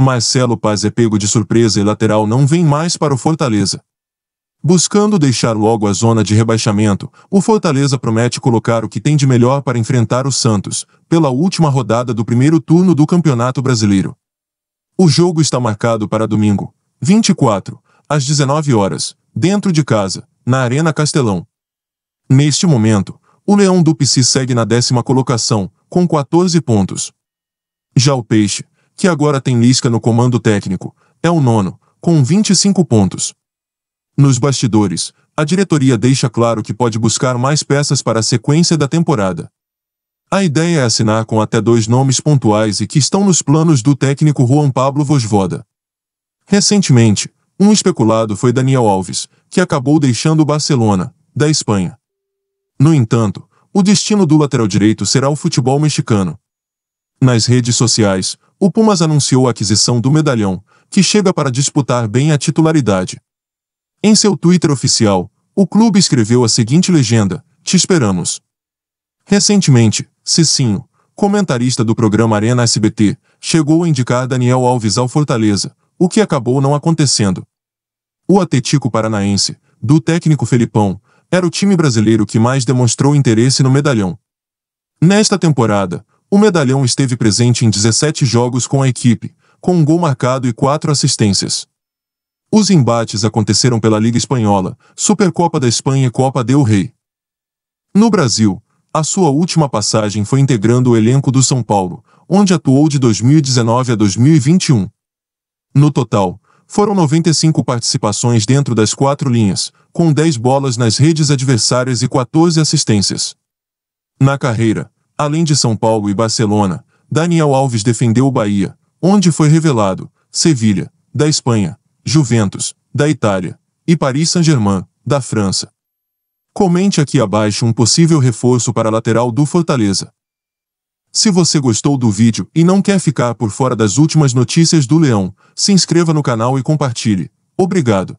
Marcelo Paz é pego de surpresa e lateral não vem mais para o Fortaleza. Buscando deixar logo a zona de rebaixamento, o Fortaleza promete colocar o que tem de melhor para enfrentar o Santos, pela última rodada do primeiro turno do Campeonato Brasileiro. O jogo está marcado para domingo, 24, às 19 horas, dentro de casa, na Arena Castelão. Neste momento, o Leão do Pici segue na décima colocação, com 14 pontos. Já o Peixe, que agora tem Lisca no comando técnico, é o nono, com 25 pontos. Nos bastidores, a diretoria deixa claro que pode buscar mais peças para a sequência da temporada. A ideia é assinar com até dois nomes pontuais e que estão nos planos do técnico Juan Pablo Vosvoda. Recentemente, um especulado foi Daniel Alves, que acabou deixando o Barcelona, da Espanha. No entanto, o destino do lateral direito será o futebol mexicano. Nas redes sociais, o Pumas anunciou a aquisição do medalhão, que chega para disputar bem a titularidade. Em seu Twitter oficial, o clube escreveu a seguinte legenda, te esperamos. Recentemente, Cicinho, comentarista do programa Arena SBT, chegou a indicar Daniel Alves ao Fortaleza, o que acabou não acontecendo. O Atetico Paranaense, do técnico Felipão, era o time brasileiro que mais demonstrou interesse no medalhão. Nesta temporada, o medalhão esteve presente em 17 jogos com a equipe, com um gol marcado e quatro assistências. Os embates aconteceram pela Liga Espanhola, Supercopa da Espanha e Copa del Rei. No Brasil, a sua última passagem foi integrando o elenco do São Paulo, onde atuou de 2019 a 2021. No total, foram 95 participações dentro das quatro linhas, com 10 bolas nas redes adversárias e 14 assistências. Na carreira, Além de São Paulo e Barcelona, Daniel Alves defendeu o Bahia, onde foi revelado, Sevilha, da Espanha, Juventus, da Itália, e Paris Saint-Germain, da França. Comente aqui abaixo um possível reforço para a lateral do Fortaleza. Se você gostou do vídeo e não quer ficar por fora das últimas notícias do Leão, se inscreva no canal e compartilhe. Obrigado.